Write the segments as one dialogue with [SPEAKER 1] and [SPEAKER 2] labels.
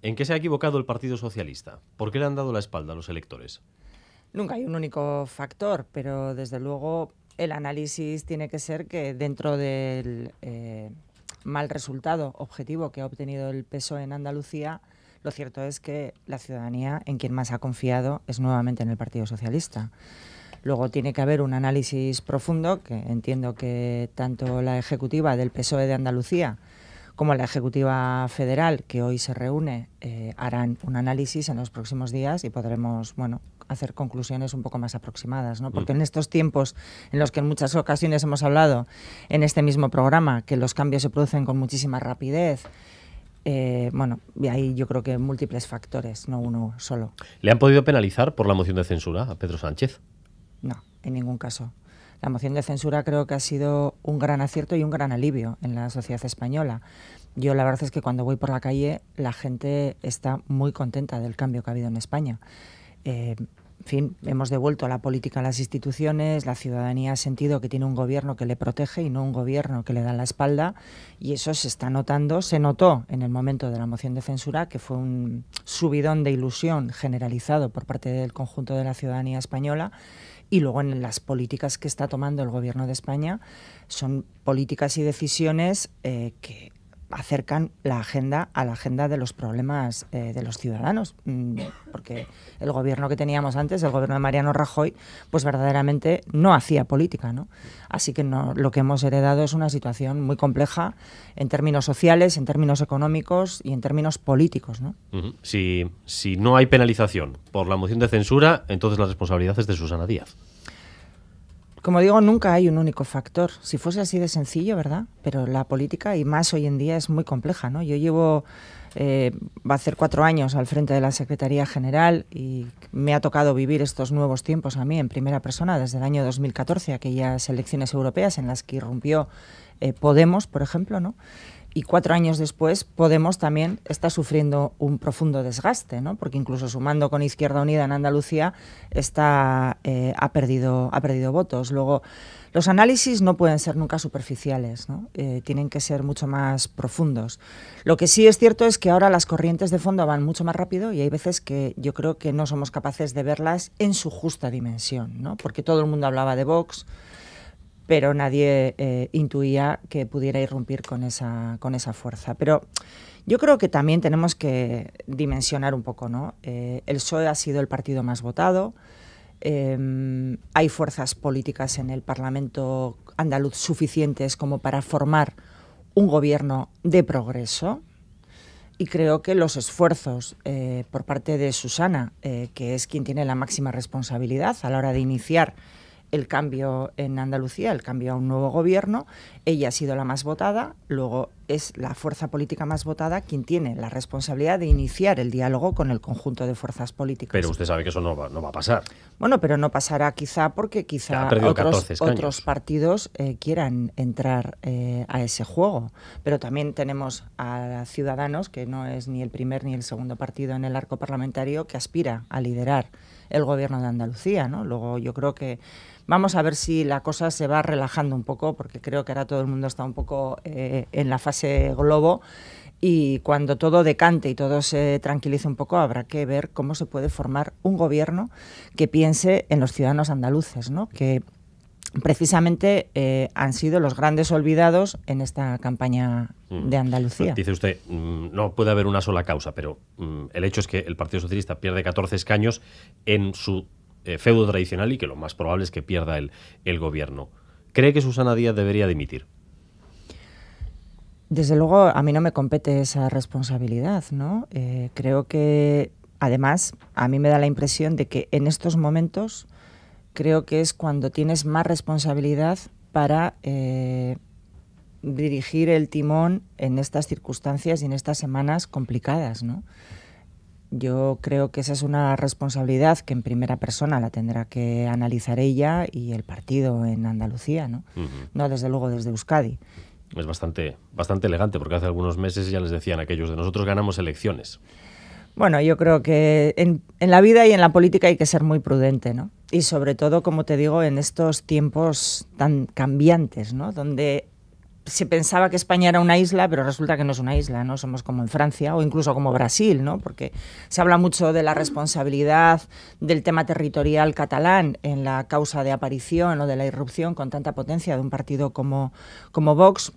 [SPEAKER 1] ¿En qué se ha equivocado el Partido Socialista? ¿Por qué le han dado la espalda a los electores?
[SPEAKER 2] Nunca hay un único factor, pero desde luego el análisis tiene que ser que dentro del eh, mal resultado objetivo que ha obtenido el PSOE en Andalucía, lo cierto es que la ciudadanía en quien más ha confiado es nuevamente en el Partido Socialista. Luego tiene que haber un análisis profundo, que entiendo que tanto la ejecutiva del PSOE de Andalucía como la Ejecutiva Federal, que hoy se reúne, eh, harán un análisis en los próximos días y podremos, bueno, hacer conclusiones un poco más aproximadas, ¿no? Porque mm. en estos tiempos en los que en muchas ocasiones hemos hablado en este mismo programa que los cambios se producen con muchísima rapidez, eh, bueno, y ahí yo creo que múltiples factores, no uno solo.
[SPEAKER 1] ¿Le han podido penalizar por la moción de censura a Pedro Sánchez?
[SPEAKER 2] No, en ningún caso la moción de censura creo que ha sido un gran acierto y un gran alivio en la sociedad española. Yo la verdad es que cuando voy por la calle la gente está muy contenta del cambio que ha habido en España. Eh, en fin, hemos devuelto la política a las instituciones, la ciudadanía ha sentido que tiene un gobierno que le protege y no un gobierno que le da la espalda, y eso se está notando, se notó en el momento de la moción de censura, que fue un subidón de ilusión generalizado por parte del conjunto de la ciudadanía española, y luego en las políticas que está tomando el Gobierno de España son políticas y decisiones eh, que acercan la agenda a la agenda de los problemas eh, de los ciudadanos, mm, porque el gobierno que teníamos antes, el gobierno de Mariano Rajoy, pues verdaderamente no hacía política, ¿no? Así que no, lo que hemos heredado es una situación muy compleja en términos sociales, en términos económicos y en términos políticos, ¿no?
[SPEAKER 1] si, si no hay penalización por la moción de censura, entonces la responsabilidad es de Susana Díaz.
[SPEAKER 2] Como digo, nunca hay un único factor. Si fuese así de sencillo, ¿verdad? Pero la política, y más hoy en día, es muy compleja, ¿no? Yo llevo, eh, va a ser cuatro años al frente de la Secretaría General y me ha tocado vivir estos nuevos tiempos a mí en primera persona desde el año 2014, aquellas elecciones europeas en las que irrumpió eh, Podemos, por ejemplo, ¿no? y cuatro años después Podemos también está sufriendo un profundo desgaste, ¿no? porque incluso sumando con Izquierda Unida en Andalucía está, eh, ha, perdido, ha perdido votos. Luego, los análisis no pueden ser nunca superficiales, ¿no? Eh, tienen que ser mucho más profundos. Lo que sí es cierto es que ahora las corrientes de fondo van mucho más rápido y hay veces que yo creo que no somos capaces de verlas en su justa dimensión, ¿no? porque todo el mundo hablaba de Vox pero nadie eh, intuía que pudiera irrumpir con esa, con esa fuerza. Pero yo creo que también tenemos que dimensionar un poco, ¿no? Eh, el PSOE ha sido el partido más votado, em, hay fuerzas políticas en el Parlamento andaluz suficientes como para formar un gobierno de progreso, y creo que los esfuerzos eh, por parte de Susana, que es quien tiene la máxima responsabilidad a la hora de iniciar el cambio en Andalucía, el cambio a un nuevo gobierno. Ella ha sido la más votada, luego es la fuerza política más votada quien tiene la responsabilidad de iniciar el diálogo con el conjunto de fuerzas políticas. Pero usted sabe
[SPEAKER 1] que eso no va, a pasar.
[SPEAKER 2] Bueno, pero no pasará quizá porque quizá otros, partidos eh, quieran entrar eh, a ese juego. Pero también tenemos a Ciudadanos, que no es ni el primer ni el segundo partido en el arco parlamentario, que aspira a liderar el gobierno de Andalucía. ¿no? Luego yo creo que Vamos a ver si la cosa se va relajando un poco, porque creo que ahora todo el mundo está un poco eh, en la fase globo. Y cuando todo decante y todo se tranquilice un poco, habrá que ver cómo se puede formar un gobierno que piense en los ciudadanos andaluces, ¿no? que precisamente eh, han sido los grandes olvidados en esta campaña mm. de Andalucía. Dice
[SPEAKER 1] usted, mm, no puede haber una sola causa, pero mm, el hecho es que el Partido Socialista pierde 14 escaños en su eh, feudo tradicional y que lo más probable es que pierda el, gobierno. ¿Cree que Susana Díaz debería dimitir?
[SPEAKER 2] Desde luego, a mí no me compete esa responsabilidad, ¿no? Eh, creo que, además, a mí me da la impresión de que en estos momentos creo que es cuando tienes más responsabilidad para eh, dirigir el timón en estas circunstancias y en estas semanas complicadas, ¿no? Yo creo que esa es una responsabilidad que en primera persona la tendrá que analizar ella y el partido en Andalucía, ¿no? No desde luego desde Euskadi.
[SPEAKER 1] Es bastante, bastante elegante porque hace algunos meses ya les decían aquellos de nosotros ganamos elecciones.
[SPEAKER 2] Bueno, yo creo que en, en, la vida y en la política hay que ser muy prudente, ¿no? Y sobre todo, como te digo, en estos tiempos tan cambiantes, ¿no? Donde se pensaba que España era una isla, pero resulta que no es una isla, ¿no? Somos como en Francia o incluso como Brasil, ¿no? Porque se habla mucho de la responsabilidad del tema territorial catalán en la causa de aparición o de la irrupción con tanta potencia de un partido como, como Vox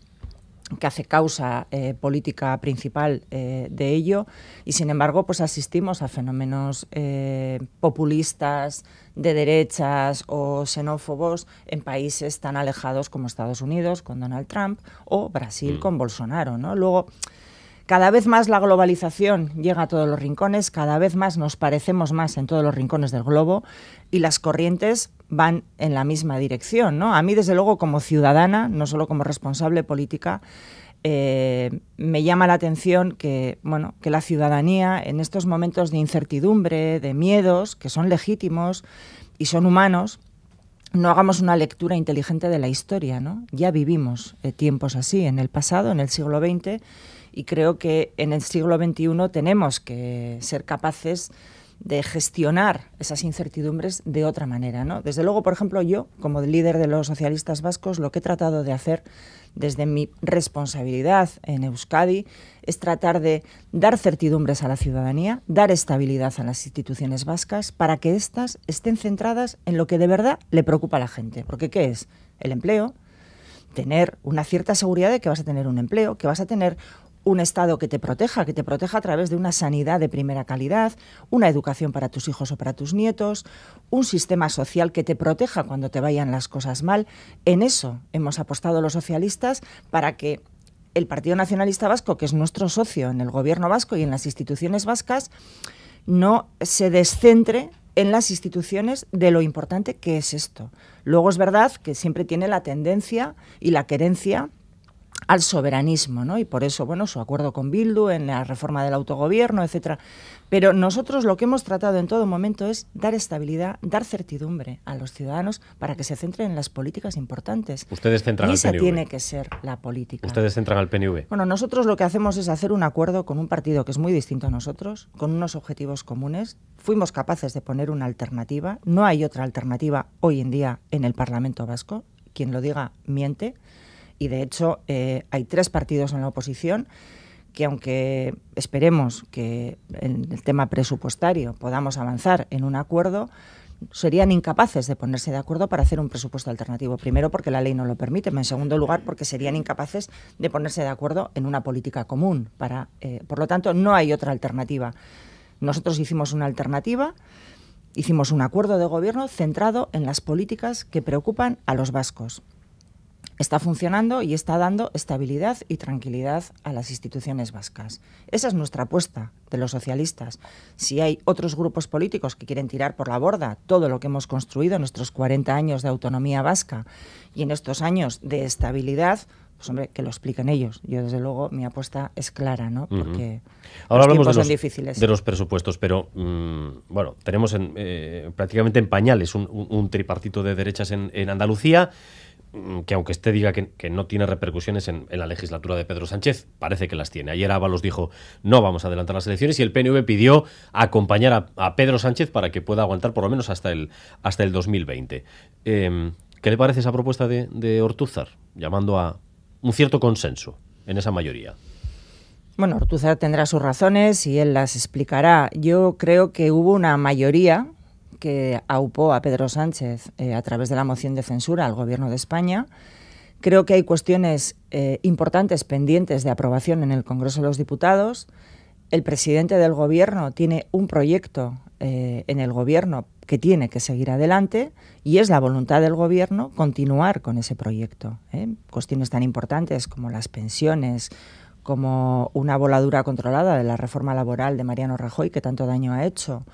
[SPEAKER 2] que hace causa eh, política principal eh, de ello y sin embargo pues asistimos a fenómenos eh, populistas de derechas o xenófobos en países tan alejados como Estados Unidos con Donald Trump o Brasil mm. con Bolsonaro no luego cada vez más la globalización llega a todos los rincones, cada vez más nos parecemos más en todos los rincones del globo y las corrientes van en la misma dirección. ¿no? A mí, desde luego, como ciudadana, no solo como responsable política, eh, me llama la atención que, bueno, que la ciudadanía en estos momentos de incertidumbre, de miedos, que son legítimos y son humanos, no hagamos una lectura inteligente de la historia. Ya vivimos eh, tiempos así en el pasado, en el siglo XX y creo que en el siglo XXI tenemos que ser capaces de gestionar esas incertidumbres de otra manera. ¿no? Desde luego, por ejemplo, yo, como líder de los socialistas vascos, lo que he tratado de hacer desde mi responsabilidad en Euskadi es tratar de dar certidumbres a la ciudadanía, dar estabilidad a las instituciones vascas para que éstas estén centradas en lo que de verdad le preocupa a la gente. Porque ¿qué es? El empleo, tener una cierta seguridad de que vas a tener un empleo, que vas a tener un Estado que te proteja, que te proteja a través de una sanidad de primera calidad, una educación para tus hijos o para tus nietos, un sistema social que te proteja cuando te vayan las cosas mal. En eso hemos apostado los socialistas para que el Partido Nacionalista Vasco, que es nuestro socio en el gobierno vasco y en las instituciones vascas, no se descentre en las instituciones de lo importante que es esto. Luego es verdad que siempre tiene la tendencia y la querencia al soberanismo, ¿no? Y por eso, bueno, su acuerdo con Bildu en la reforma del autogobierno, etcétera. Pero nosotros lo que hemos tratado en todo momento es dar estabilidad, dar certidumbre a los ciudadanos para que se centren en las políticas importantes. Ustedes centran y PNV. esa tiene que ser la política. Ustedes
[SPEAKER 1] centran al PNV.
[SPEAKER 2] Bueno, nosotros lo que hacemos es hacer un acuerdo con un partido que es muy distinto a nosotros, con unos objetivos comunes. Fuimos capaces de poner una alternativa. No hay otra alternativa hoy en día en el Parlamento Vasco. Quien lo diga miente y de hecho eh, hay tres partidos en la oposición que aunque esperemos que en el tema presupuestario podamos avanzar en un acuerdo, serían incapaces de ponerse de acuerdo para hacer un presupuesto alternativo. Primero, porque la ley no lo permite. En segundo lugar, porque serían incapaces de ponerse de acuerdo en una política común. Eh, por lo tanto, no hay otra alternativa. Nosotros hicimos una alternativa, hicimos un acuerdo de gobierno centrado en las políticas que preocupan a los vascos está funcionando y está dando estabilidad y tranquilidad a las instituciones vascas. Esa es nuestra apuesta de los socialistas. Si hay otros grupos políticos que quieren tirar por la borda todo lo que hemos construido en nuestros 40 años de autonomía vasca y en estos años de estabilidad, pues hombre, que lo expliquen ellos. Yo desde luego mi apuesta es clara, ¿no? Porque Ahora los hablamos de los, difíciles. de
[SPEAKER 1] los presupuestos, pero mm, bueno, tenemos en, eh, prácticamente en pañales un, tripartito de derechas en Andalucía. Mm, que aunque usted diga que, no tiene repercusiones en, la legislatura de Pedro Sánchez, parece que las tiene. Ayer Ábalos dijo, no vamos a adelantar las elecciones y el PNV pidió acompañar a, Pedro Sánchez para que pueda aguantar por lo menos hasta el, hasta el 2020. Em, ¿Qué le parece esa propuesta de, de Ortúzar, llamando a un cierto consenso en esa mayoría?
[SPEAKER 2] Bueno, Ortúzar tendrá sus razones y él las explicará. Yo creo que hubo una mayoría que aupó a Pedro Sánchez eh, a través de la moción de censura al Gobierno de España. Creo que hay cuestiones eh, importantes pendientes de aprobación en el Congreso de los Diputados. El presidente del Gobierno tiene un proyecto eh, en el Gobierno que tiene que seguir adelante y es la voluntad del Gobierno continuar con ese proyecto. Cuestiones tan importantes como las pensiones, como una voladura controlada de la reforma laboral de Mariano Rajoy, que tanto daño ha hecho,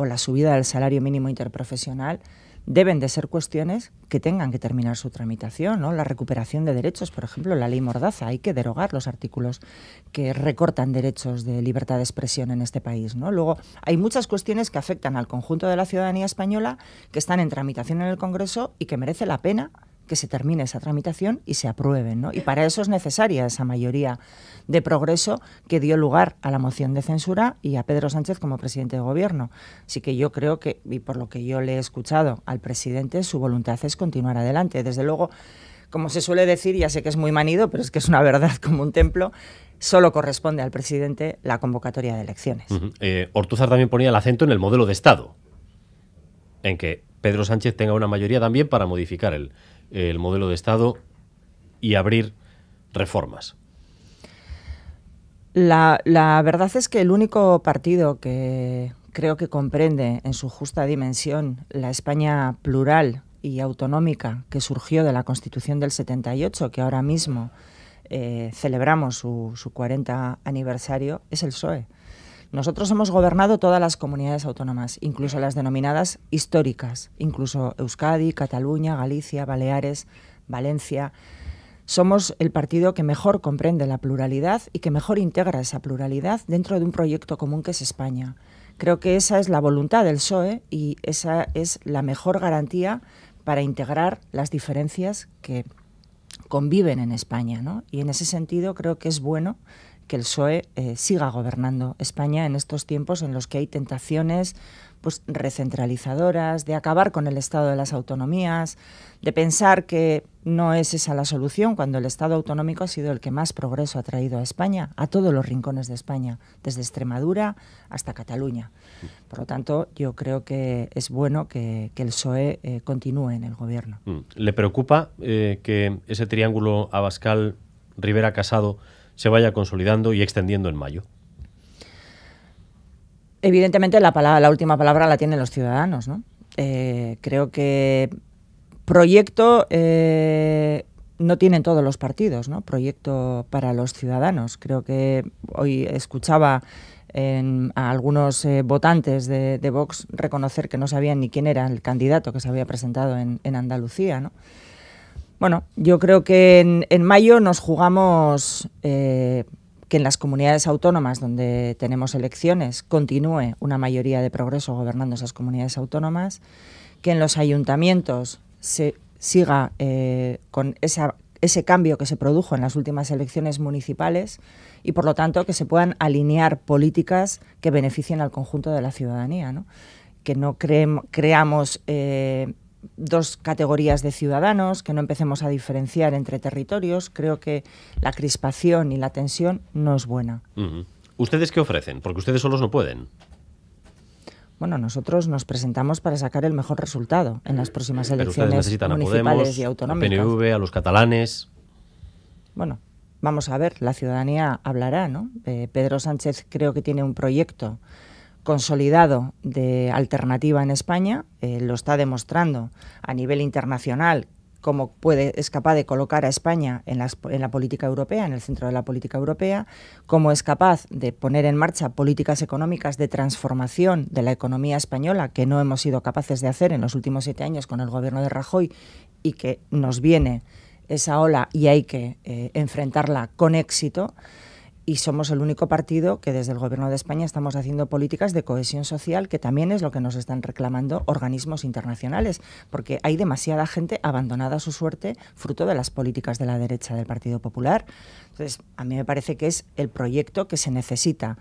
[SPEAKER 2] o la subida del salario mínimo interprofesional deben de ser cuestiones que tengan que terminar su tramitación, ¿no? La recuperación de derechos, por ejemplo, la ley Mordaza, hay que derogar los artículos que recortan derechos de libertad de expresión en este país, ¿no? Luego, hay muchas cuestiones que afectan al conjunto de la ciudadanía española que están en tramitación en el Congreso y que merece la pena que se termine esa tramitación y se aprueben. ¿no? Y para eso es necesaria esa mayoría de progreso que dio lugar a la moción de censura y a Pedro Sánchez como presidente de gobierno. Así que yo creo que, y por lo que yo le he escuchado al presidente, su voluntad es continuar adelante. Desde luego, como se suele decir, ya sé que es muy manido, pero es que es una verdad como un templo, solo corresponde al presidente la convocatoria de elecciones.
[SPEAKER 1] Eh, Ortuzar también ponía el acento en el modelo de Estado, en que Pedro Sánchez tenga una mayoría también para modificar el, el modelo de Estado y abrir reformas?
[SPEAKER 2] La, verdad es que el único partido que creo que comprende en su justa dimensión la España plural y autonómica que surgió de la Constitución del 78, que ahora mismo eh, celebramos su, su, 40 aniversario, es el PSOE. Nosotros hemos gobernado todas las comunidades autónomas, incluso las denominadas históricas, incluso Euskadi, Cataluña, Galicia, Baleares, Valencia. Somos el partido que mejor comprende la pluralidad y que mejor integra esa pluralidad dentro de un proyecto común que es España. Creo que esa es la voluntad del PSOE y esa es la mejor garantía para integrar las diferencias que conviven en España. Y en ese sentido creo que es bueno que el PSOE eh, siga gobernando España en estos tiempos en los que hay tentaciones pues, recentralizadoras, de acabar con el Estado de las autonomías, de pensar que no es esa la solución cuando el Estado autonómico ha sido el que más progreso ha traído a España, a todos los rincones de España, desde Extremadura hasta Cataluña. Por lo tanto, yo creo que es bueno que, el PSOE eh, continúe en el gobierno.
[SPEAKER 1] Mm. ¿Le preocupa eh, que ese triángulo Abascal-Rivera-Casado se vaya consolidando y extendiendo en mayo?
[SPEAKER 2] Evidentemente la, la última palabra la tienen los ciudadanos. ¿no? Eh, creo que proyecto eh, no tienen todos los partidos, ¿no? proyecto para los ciudadanos. Creo que hoy escuchaba a algunos eh, votantes de, Vox reconocer que no sabían ni quién era el candidato que se había presentado en, en Andalucía. ¿no? Bueno, yo creo que en, mayo nos jugamos eh, que en las comunidades autónomas donde tenemos elecciones continúe una mayoría de progreso gobernando esas comunidades autónomas, que en los ayuntamientos se siga eh, con esa, ese cambio que se produjo en las últimas elecciones municipales y por lo tanto que se puedan alinear políticas que beneficien al conjunto de la ciudadanía, ¿no? que no creemos creamos... Eh, dos categorías de ciudadanos, que no empecemos a diferenciar entre territorios. Creo que la crispación y la tensión no es buena.
[SPEAKER 1] ¿Ustedes qué ofrecen? Porque ustedes solos no pueden.
[SPEAKER 2] Bueno, nosotros nos presentamos para sacar el mejor resultado en las próximas elecciones Pero necesitan a Podemos, y autonómicas. A
[SPEAKER 1] PNV, a los catalanes.
[SPEAKER 2] Bueno, vamos a ver, la ciudadanía hablará, ¿no? Eh, Pedro Sánchez creo que tiene un proyecto consolidado de alternativa en España, eh, lo está demostrando a nivel internacional cómo es capaz de colocar a España en la, política europea, en el centro de la política europea, cómo es capaz de poner en marcha políticas económicas de transformación de la economía española que no hemos sido capaces de hacer en los últimos siete años con el gobierno de Rajoy y que nos viene esa ola y hay que eh, enfrentarla con éxito y somos el único partido que desde el Gobierno de España estamos haciendo políticas de cohesión social, que también es lo que nos están reclamando organismos internacionales, porque hay demasiada gente abandonada a su suerte fruto de las políticas de la derecha del Partido Popular. Entonces, a mí me parece que es el proyecto que se necesita.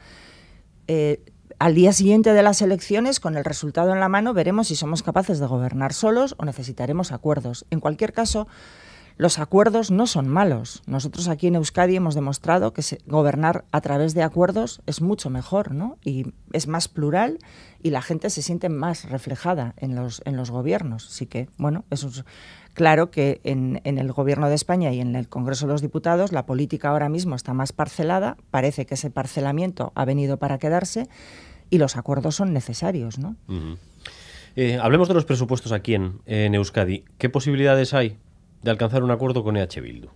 [SPEAKER 2] Eh, al día siguiente de las elecciones, con el resultado en la mano, veremos si somos capaces de gobernar solos o necesitaremos acuerdos. En cualquier caso, los acuerdos no son malos. Nosotros aquí en Euskadi hemos demostrado que gobernar a través de acuerdos es mucho mejor, ¿no? Y es más plural y la gente se siente más reflejada en los, en los gobiernos. Así que, bueno, eso es claro que en, en el Gobierno de España y en el Congreso de los Diputados la política ahora mismo está más parcelada. Parece que ese parcelamiento ha venido para quedarse y los acuerdos son necesarios, ¿no?
[SPEAKER 1] Eh, hablemos de los presupuestos aquí en Euskadi. ¿Qué posibilidades hay de alcanzar un acuerdo con EH Bildu?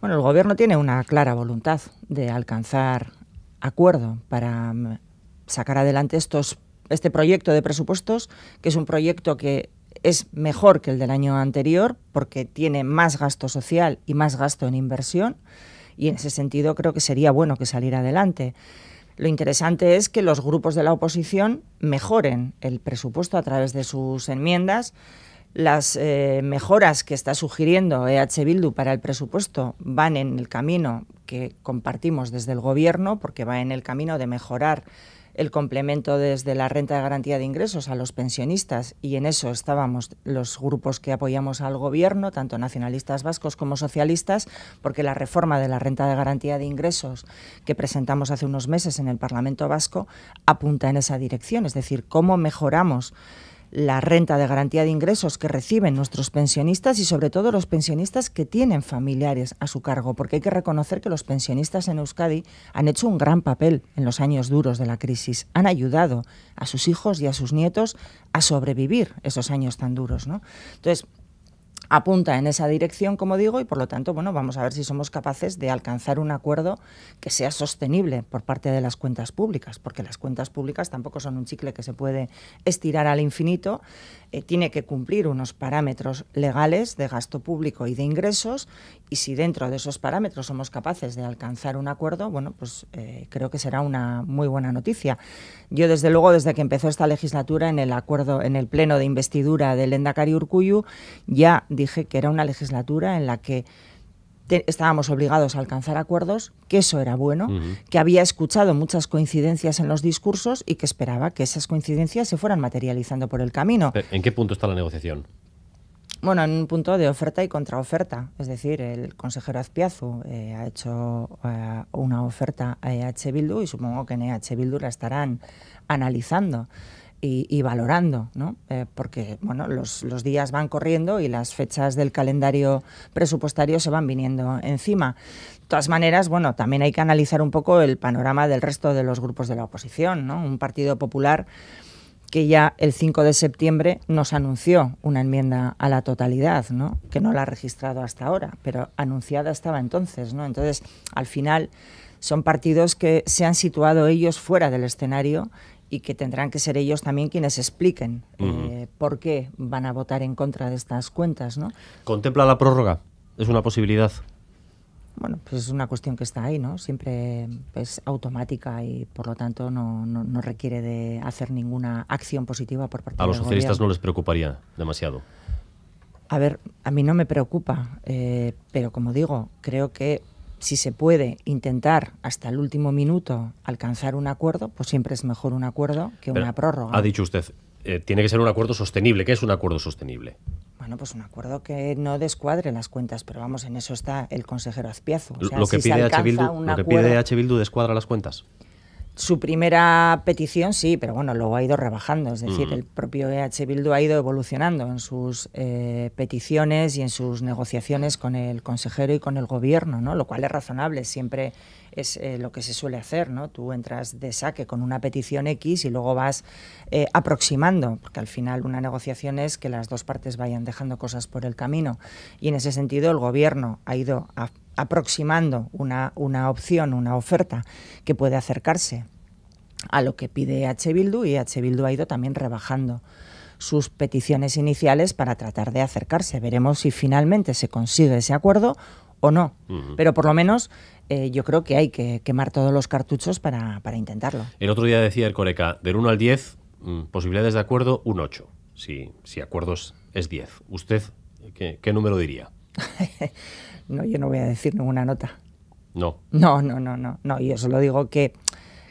[SPEAKER 2] Bueno, el Gobierno tiene una clara voluntad de alcanzar acuerdo para mm, sacar adelante estos, este proyecto de presupuestos, que es un proyecto que es mejor que el del año anterior porque tiene más gasto social y más gasto en inversión y en ese sentido creo que sería bueno que saliera adelante. Lo interesante es que los grupos de la oposición mejoren el presupuesto a través de sus enmiendas las eh, mejoras que está sugiriendo EH Bildu para el presupuesto van en el camino que compartimos desde el Gobierno, porque va en el camino de mejorar el complemento desde la renta de garantía de ingresos a los pensionistas, y en eso estábamos los grupos que apoyamos al Gobierno, tanto nacionalistas vascos como socialistas, porque la reforma de la renta de garantía de ingresos que presentamos hace unos meses en el Parlamento vasco apunta en esa dirección, es decir, cómo mejoramos la renta de garantía de ingresos que reciben nuestros pensionistas y sobre todo los pensionistas que tienen familiares a su cargo, porque hay que reconocer que los pensionistas en Euskadi han hecho un gran papel en los años duros de la crisis, han ayudado a sus hijos y a sus nietos a sobrevivir esos años tan duros. ¿no? Entonces, apunta en esa dirección, como digo, y por lo tanto, bueno, vamos a ver si somos capaces de alcanzar un acuerdo que sea sostenible por parte de las cuentas públicas, porque las cuentas públicas tampoco son un chicle que se puede estirar al infinito, eh, tiene que cumplir unos parámetros legales de gasto público y de ingresos, y si dentro de esos parámetros somos capaces de alcanzar un acuerdo, bueno, pues eh, creo que será una muy buena noticia. Yo, desde luego, desde que empezó esta legislatura, en el acuerdo, en el pleno de investidura del Endacari Urcuyu, ya dije que era una legislatura en la que estábamos obligados a alcanzar acuerdos, que eso era bueno, que había escuchado muchas coincidencias en los discursos y que esperaba que esas coincidencias se fueran materializando por el camino.
[SPEAKER 1] Eh, ¿En qué punto está la negociación?
[SPEAKER 2] Bueno, en un punto de oferta y contraoferta. Es decir, el consejero Azpiazu eh, ha hecho eh, una oferta a EH Bildu y supongo que en EH Bildu la estarán analizando y, valorando, ¿no? Eh, porque bueno, los, días van corriendo y las fechas del calendario presupuestario se van viniendo encima. De todas maneras, bueno, también hay que analizar un poco el panorama del resto de los grupos de la oposición. Un Partido Popular que ya el 5 de septiembre nos anunció una enmienda a la totalidad, ¿no? que no la ha registrado hasta ahora, pero anunciada estaba entonces. ¿no? Entonces, al final, son partidos que se han situado ellos fuera del escenario y que tendrán que ser ellos también quienes expliquen eh, por qué van a votar en contra de estas cuentas. ¿no?
[SPEAKER 1] ¿Contempla la prórroga? ¿Es una posibilidad?
[SPEAKER 2] Bueno, pues es una cuestión que está ahí, ¿no? Siempre es pues, automática y por lo tanto no, requiere de hacer ninguna acción positiva por parte de A los socialistas no
[SPEAKER 1] les preocuparía demasiado.
[SPEAKER 2] A ver, a mí no me preocupa, eh, pero como digo, creo que si se puede intentar hasta el último minuto alcanzar un acuerdo, pues siempre es mejor un acuerdo que una prórroga. Ha
[SPEAKER 1] dicho usted, eh, tiene que ser un acuerdo sostenible. ¿Qué es un acuerdo sostenible?
[SPEAKER 2] Bueno, pues un acuerdo que no descuadre las cuentas, pero vamos, en eso está el consejero azpiazo lo, que pide pide H.
[SPEAKER 1] Bildu descuadra las cuentas.
[SPEAKER 2] Su primera petición, sí, pero bueno, luego ha ido rebajando. Es decir, el propio EH Bildu ha ido evolucionando en sus eh, peticiones y en sus negociaciones con el consejero y con el gobierno, ¿no? Lo cual es razonable. Siempre es eh, lo que se suele hacer, ¿no? Tú entras de saque con una petición X y luego vas eh, aproximando, porque al final una negociación es que las dos partes vayan dejando cosas por el camino. Y en ese sentido el gobierno ha ido aproximando una, una opción, una oferta que puede acercarse a lo que pide H. Bildu y H. Bildu ha ido también rebajando sus peticiones iniciales para tratar de acercarse. Veremos si finalmente se consigue ese acuerdo o no. Pero por lo menos eh, yo creo que hay que quemar todos los cartuchos para, intentarlo.
[SPEAKER 1] El otro día decía el Coreca, del 1 al 10, mm, posibilidades de acuerdo, un 8. Si, acuerdos es 10. ¿Usted qué, número diría?
[SPEAKER 2] no, yo no voy a decir ninguna nota. No. No, no, no, no. no yo solo digo que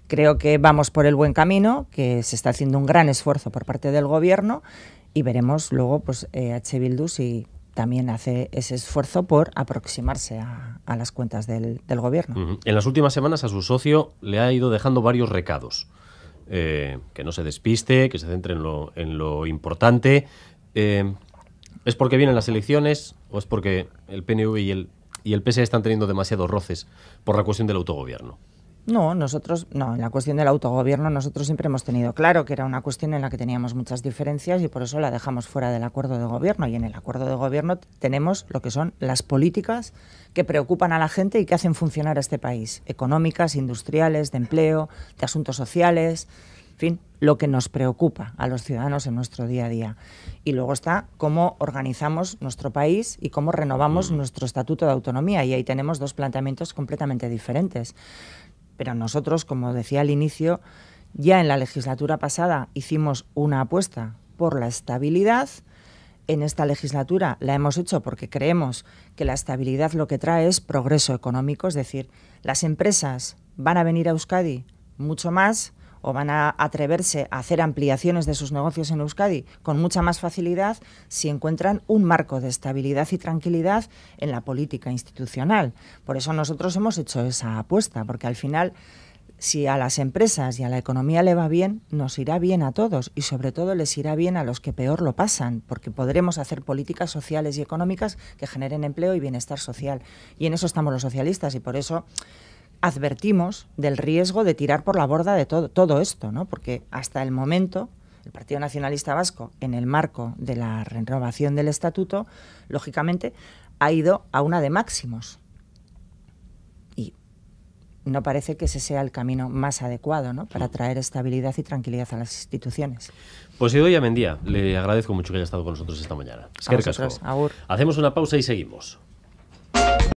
[SPEAKER 2] creo que vamos por el buen camino, que se está haciendo un gran esfuerzo por parte del gobierno y veremos luego pues eh, H. Bildu si también hace ese esfuerzo por aproximarse a, las cuentas del, gobierno.
[SPEAKER 1] En las últimas semanas a su socio le ha ido dejando varios recados. Eh, que no se despiste, que se centre en lo, importante. Eh, ¿Es porque vienen las elecciones o es porque el PNV y el, y el PSE están teniendo demasiados roces por la cuestión del autogobierno?
[SPEAKER 2] No, nosotros, no, en la cuestión del autogobierno nosotros siempre hemos tenido claro que era una cuestión en la que teníamos muchas diferencias y por eso la dejamos fuera del acuerdo de gobierno. Y en el acuerdo de gobierno tenemos lo que son las políticas que preocupan a la gente y que hacen funcionar a este país, económicas, industriales, de empleo, de asuntos sociales, en fin, lo que nos preocupa a los ciudadanos en nuestro día a día. Y luego está cómo organizamos nuestro país y cómo renovamos mm. nuestro estatuto de autonomía. Y ahí tenemos dos planteamientos completamente diferentes pero nosotros, como decía al inicio, ya en la legislatura pasada hicimos una apuesta por la estabilidad. En esta legislatura la hemos hecho porque creemos que la estabilidad lo que trae es progreso económico, es decir, las empresas van a venir a Euskadi mucho más o van a atreverse a hacer ampliaciones de sus negocios en Euskadi con mucha más facilidad si encuentran un marco de estabilidad y tranquilidad en la política institucional. Por eso nosotros hemos hecho esa apuesta, porque al final si a las empresas y a la economía le va bien, nos irá bien a todos y sobre todo les irá bien a los que peor lo pasan, porque podremos hacer políticas sociales y económicas que generen empleo y bienestar social. Y en eso estamos los socialistas y por eso advertimos del riesgo de tirar por la borda de todo, esto, porque hasta el momento el Partido Nacionalista Vasco, en el marco de la renovación del estatuto, lógicamente ha ido a una de máximos. Y no parece que ese sea el camino más adecuado para traer estabilidad y tranquilidad a las instituciones.
[SPEAKER 1] Pues a Mendía, le agradezco mucho que haya estado con nosotros esta mañana. Hacemos una pausa y seguimos.